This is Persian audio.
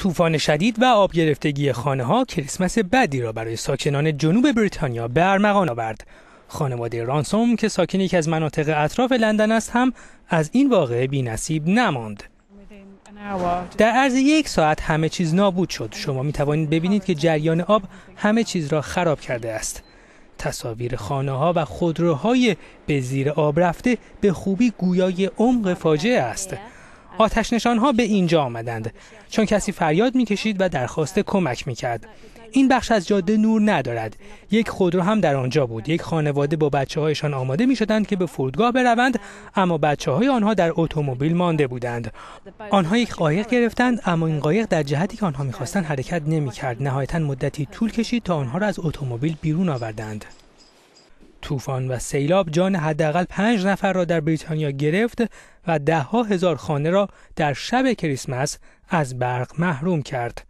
طوفان شدید و آب گرفتگی خانه ها کریسمس بدی را برای ساکنان جنوب بریتانیا به ارمغان آورد. خانواده رانسوم که ساکن یکی از مناطق اطراف لندن است هم از این واقعه نصیب نماند. در عرض یک ساعت همه چیز نابود شد. شما می توانید ببینید که جریان آب همه چیز را خراب کرده است. تصاویر خانه ها و خودروهای به زیر آب رفته به خوبی گویای عمق فاجعه است. آتش نشان ها به اینجا آمدند چون کسی فریاد میکشید و درخواست کمک میکرد این بخش از جاده نور ندارد یک خودرو هم در آنجا بود یک خانواده با بچه هایشان آماده می شدند که به فرودگاه بروند اما بچه های آنها در اتومبیل مانده بودند آنها یک قایق گرفتند اما این قایق در جهتی که آنها میخواستند حرکت نمی کرد نهایتا مدتی طول کشید تا آنها را از اتومبیل بیرون آوردند طوفان و سیلاب جان حداقل پنج نفر را در بریتانیا گرفت و ها هزار خانه را در شب کریسمس از برق محروم کرد.